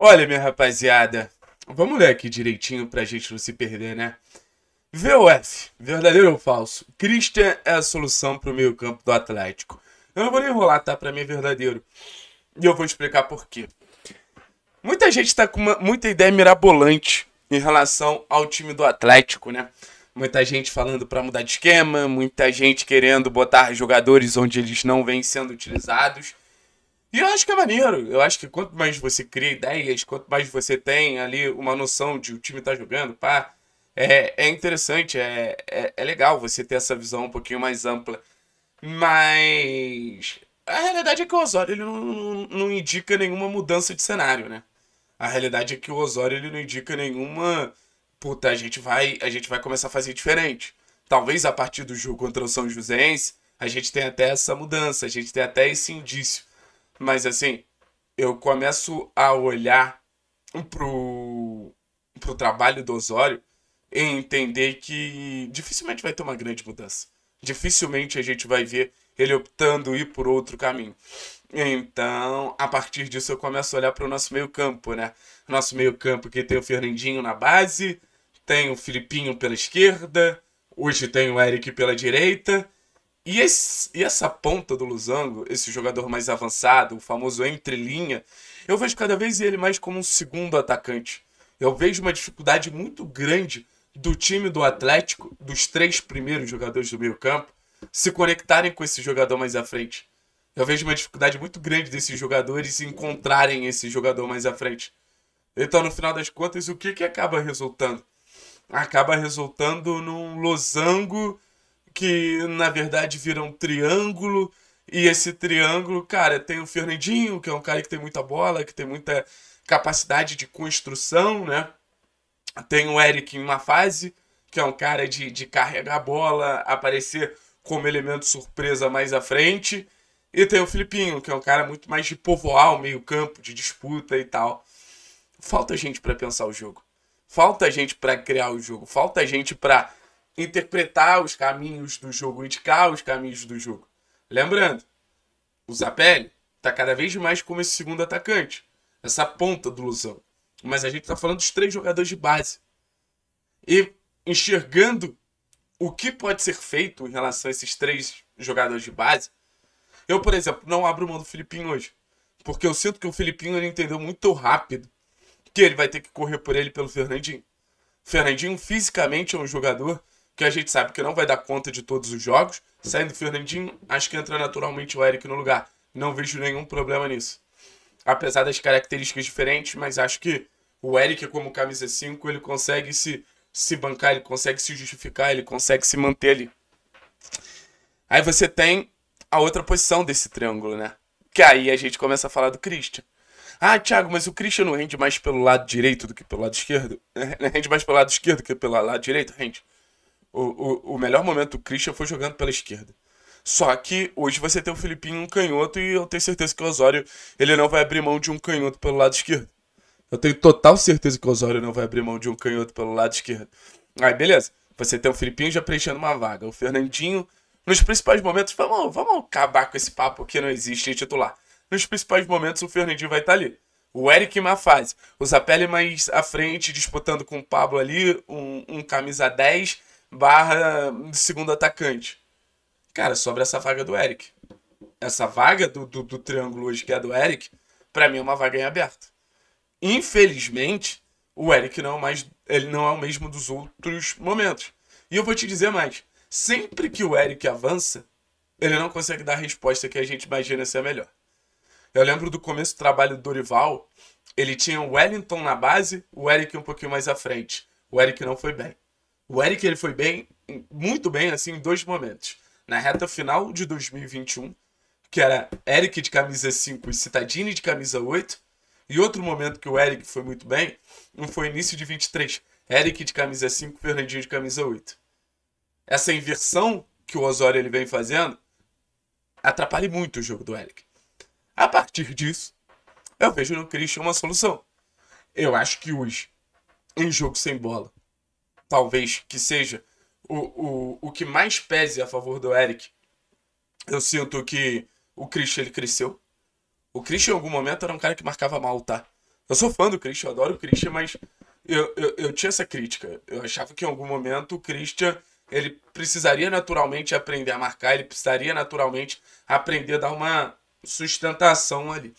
Olha, minha rapaziada, vamos ler aqui direitinho pra gente não se perder, né? VOF, verdadeiro ou falso? Christian é a solução pro meio campo do Atlético. Eu não vou nem enrolar, tá? Pra mim é verdadeiro. E eu vou explicar por quê. Muita gente tá com uma, muita ideia mirabolante em relação ao time do Atlético, né? Muita gente falando para mudar de esquema, muita gente querendo botar jogadores onde eles não vêm sendo utilizados. E eu acho que é maneiro. Eu acho que quanto mais você cria ideias, quanto mais você tem ali uma noção de o time tá jogando, pá, é, é interessante, é, é, é legal você ter essa visão um pouquinho mais ampla. Mas a realidade é que o Osório ele não, não, não indica nenhuma mudança de cenário, né? A realidade é que o Osório ele não indica nenhuma. Puta, a gente vai, a gente vai começar a fazer diferente. Talvez a partir do jogo contra o São Joséense, a gente tenha até essa mudança, a gente tenha até esse indício. Mas assim, eu começo a olhar pro, pro trabalho do Osório e entender que dificilmente vai ter uma grande mudança. Dificilmente a gente vai ver ele optando ir por outro caminho. Então, a partir disso, eu começo a olhar para o nosso meio-campo, né? Nosso meio-campo que tem o Fernandinho na base, tem o Filipinho pela esquerda, hoje tem o Eric pela direita. E, esse, e essa ponta do Losango, esse jogador mais avançado, o famoso entrelinha, eu vejo cada vez ele mais como um segundo atacante. Eu vejo uma dificuldade muito grande do time do Atlético, dos três primeiros jogadores do meio-campo, se conectarem com esse jogador mais à frente. Eu vejo uma dificuldade muito grande desses jogadores encontrarem esse jogador mais à frente. Então, no final das contas, o que, que acaba resultando? Acaba resultando num losango que na verdade vira um triângulo. E esse triângulo, cara, tem o Fernandinho, que é um cara que tem muita bola, que tem muita capacidade de construção, né? Tem o Eric em uma fase, que é um cara de, de carregar a bola, aparecer como elemento surpresa mais à frente. E tem o Filipinho, que é um cara muito mais de povoar o meio-campo, de disputa e tal. Falta gente para pensar o jogo. Falta gente para criar o jogo. Falta gente para interpretar os caminhos do jogo, indicar os caminhos do jogo. Lembrando, o Zapelli está cada vez mais como esse segundo atacante, essa ponta do Luzão. Mas a gente está falando dos três jogadores de base. E enxergando o que pode ser feito em relação a esses três jogadores de base, eu, por exemplo, não abro mão do Filipinho hoje. Porque eu sinto que o Filipinho ele entendeu muito rápido que ele vai ter que correr por ele pelo Fernandinho. Fernandinho fisicamente é um jogador que a gente sabe que não vai dar conta de todos os jogos. Saindo o Fernandinho, acho que entra naturalmente o Eric no lugar. Não vejo nenhum problema nisso. Apesar das características diferentes, mas acho que o Eric, como camisa 5, ele consegue se, se bancar, ele consegue se justificar, ele consegue se manter ali. Aí você tem a outra posição desse triângulo, né? Que aí a gente começa a falar do Christian. Ah, Thiago, mas o Christian não rende mais pelo lado direito do que pelo lado esquerdo? Rende mais pelo lado esquerdo do que pelo lado direito? Rende. O, o, o melhor momento do Christian foi jogando pela esquerda. Só que hoje você tem o Filipinho um canhoto e eu tenho certeza que o Osório ele não vai abrir mão de um canhoto pelo lado esquerdo. Eu tenho total certeza que o Osório não vai abrir mão de um canhoto pelo lado esquerdo. Aí beleza, você tem o Filipinho já preenchendo uma vaga. O Fernandinho, nos principais momentos, vamos, vamos acabar com esse papo que não existe titular. Nos principais momentos o Fernandinho vai estar tá ali. O Eric fase o Zapelli mais à frente disputando com o Pablo ali, um, um camisa 10 barra segundo atacante. Cara, sobra essa vaga do Eric. Essa vaga do, do, do triângulo hoje, que é a do Eric, para mim é uma vaga em aberto. Infelizmente, o Eric não é mais, ele não é o mesmo dos outros momentos. E eu vou te dizer mais. Sempre que o Eric avança, ele não consegue dar a resposta que a gente imagina ser a melhor. Eu lembro do começo do trabalho do Dorival, ele tinha o Wellington na base, o Eric um pouquinho mais à frente. O Eric não foi bem. O Eric ele foi bem, muito bem, assim, em dois momentos. Na reta final de 2021, que era Eric de camisa 5 e Citadini de camisa 8. E outro momento que o Eric foi muito bem foi início de 23. Eric de camisa 5, Fernandinho de camisa 8. Essa inversão que o Osório ele vem fazendo atrapalha muito o jogo do Eric. A partir disso, eu vejo no Christian uma solução. Eu acho que hoje em jogo sem bola talvez que seja o, o, o que mais pese a favor do Eric, eu sinto que o Christian ele cresceu. O Christian em algum momento era um cara que marcava mal, tá? Eu sou fã do Christian, eu adoro o Christian, mas eu, eu, eu tinha essa crítica. Eu achava que em algum momento o Christian ele precisaria naturalmente aprender a marcar, ele precisaria naturalmente aprender a dar uma sustentação ali.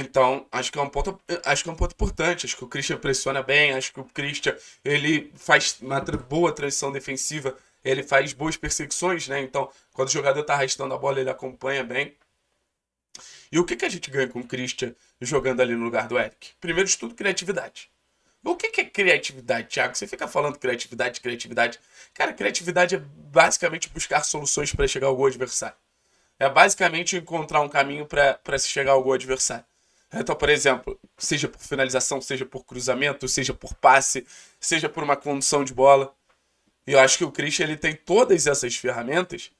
Então, acho que é um ponto, acho que é um ponto importante. Acho que o Christian pressiona bem, acho que o Christian ele faz uma boa transição defensiva, ele faz boas perseguições, né? Então, quando o jogador está arrastando a bola, ele acompanha bem. E o que, que a gente ganha com o Christian jogando ali no lugar do Eric? Primeiro de tudo, criatividade. O que, que é criatividade, Thiago? Você fica falando criatividade, criatividade. Cara, criatividade é basicamente buscar soluções para chegar ao gol adversário. É basicamente encontrar um caminho para se chegar ao gol adversário. Então, por exemplo, seja por finalização, seja por cruzamento, seja por passe, seja por uma condução de bola. E eu acho que o Christian ele tem todas essas ferramentas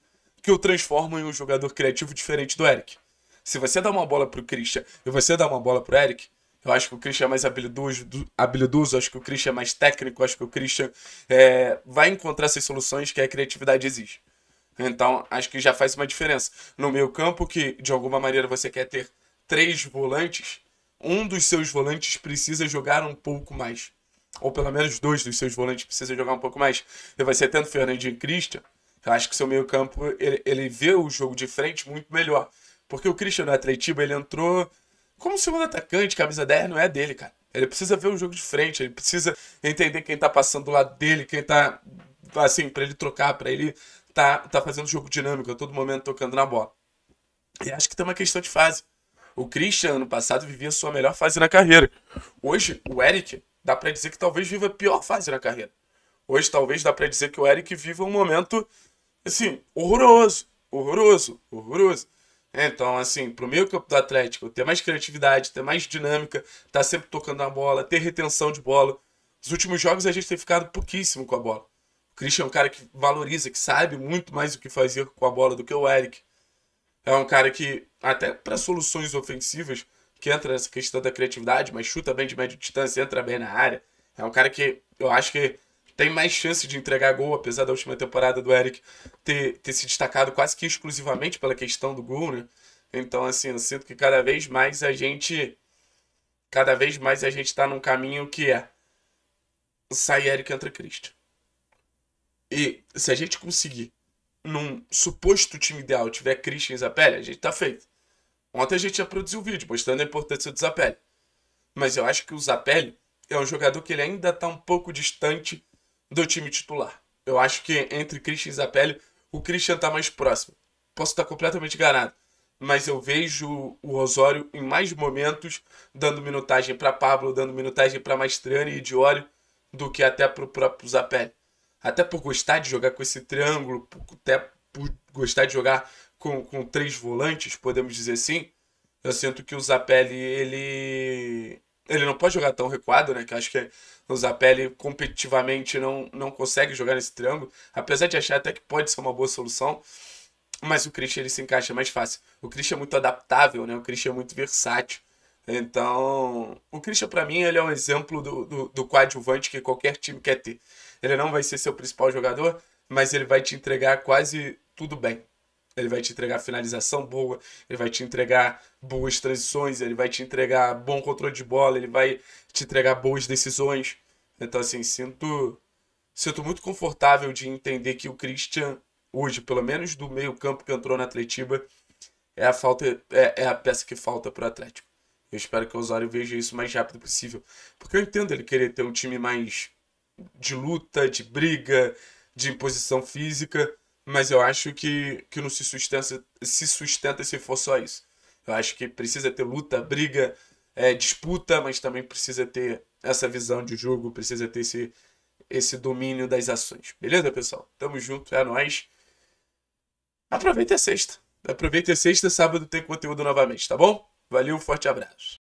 que o transformam em um jogador criativo diferente do Eric. Se você dá uma bola pro Christian e você dá uma bola pro Eric, eu acho que o Christian é mais habilidoso, habilidoso acho que o Christian é mais técnico, acho que o Christian é, vai encontrar essas soluções que a criatividade exige. Então, acho que já faz uma diferença. No meio campo, que de alguma maneira você quer ter três volantes, um dos seus volantes precisa jogar um pouco mais. Ou pelo menos dois dos seus volantes precisam jogar um pouco mais. E vai ser tanto Fernandinho e Christian. Eu acho que seu meio-campo ele, ele vê o jogo de frente muito melhor. Porque o Christian no Atletiba ele entrou como segundo atacante, camisa 10 não é dele, cara. Ele precisa ver o jogo de frente, ele precisa entender quem tá passando do lado dele, quem tá assim, para ele trocar, para ele tá tá fazendo jogo dinâmico, a todo momento tocando na bola. E acho que tem uma questão de fase. O Christian, ano passado, vivia sua melhor fase na carreira. Hoje, o Eric, dá para dizer que talvez viva a pior fase na carreira. Hoje, talvez dá para dizer que o Eric viva um momento, assim, horroroso. Horroroso, horroroso. Então, assim, pro meio campo do Atlético, ter mais criatividade, ter mais dinâmica, tá sempre tocando a bola, ter retenção de bola. Nos últimos jogos a gente tem ficado pouquíssimo com a bola. O Christian é um cara que valoriza, que sabe muito mais o que fazer com a bola do que o Eric. É um cara que, até para soluções ofensivas, que entra nessa questão da criatividade, mas chuta bem de média distância, entra bem na área. É um cara que eu acho que tem mais chance de entregar gol, apesar da última temporada do Eric ter, ter se destacado quase que exclusivamente pela questão do gol, né? Então, assim, eu sinto que cada vez mais a gente. Cada vez mais a gente tá num caminho que é. Sai Eric, entra Cristo. E se a gente conseguir num suposto time ideal tiver Christian e Zapelli, a gente tá feito. Ontem a gente já produziu o um vídeo mostrando a importância do Zapelli. Mas eu acho que o Zapelli é um jogador que ele ainda tá um pouco distante do time titular. Eu acho que entre Christian e Zapelli, o Christian tá mais próximo. Posso estar completamente enganado. Mas eu vejo o Rosório em mais momentos dando minutagem para Pablo, dando minutagem para Mastrani e Diório do que até para o próprio Zapelli até por gostar de jogar com esse triângulo, até por gostar de jogar com, com três volantes, podemos dizer assim, eu sinto que o Zapelli, ele ele não pode jogar tão recuado, né? Que eu acho que o Zapelli competitivamente não, não consegue jogar nesse triângulo. Apesar de achar até que pode ser uma boa solução. Mas o Christian ele se encaixa mais fácil. O Christian é muito adaptável, né? O Christian é muito versátil. Então, o Christian, para mim, ele é um exemplo do, do, do coadjuvante que qualquer time quer ter. Ele não vai ser seu principal jogador, mas ele vai te entregar quase tudo bem. Ele vai te entregar finalização boa, ele vai te entregar boas transições, ele vai te entregar bom controle de bola, ele vai te entregar boas decisões. Então, assim, sinto, sinto muito confortável de entender que o Christian, hoje, pelo menos do meio-campo que entrou na Atletiba, é a, falta, é, é a peça que falta para o Atlético. Eu espero que o Osório veja isso o mais rápido possível. Porque eu entendo ele querer ter um time mais de luta, de briga, de imposição física, mas eu acho que, que não se sustenta, se sustenta se for só isso. Eu acho que precisa ter luta, briga, é, disputa, mas também precisa ter essa visão de jogo, precisa ter esse, esse domínio das ações. Beleza, pessoal? Tamo junto, é nóis. Aproveita a sexta. Aproveita a sexta, sábado tem conteúdo novamente, tá bom? Valeu, forte abraço.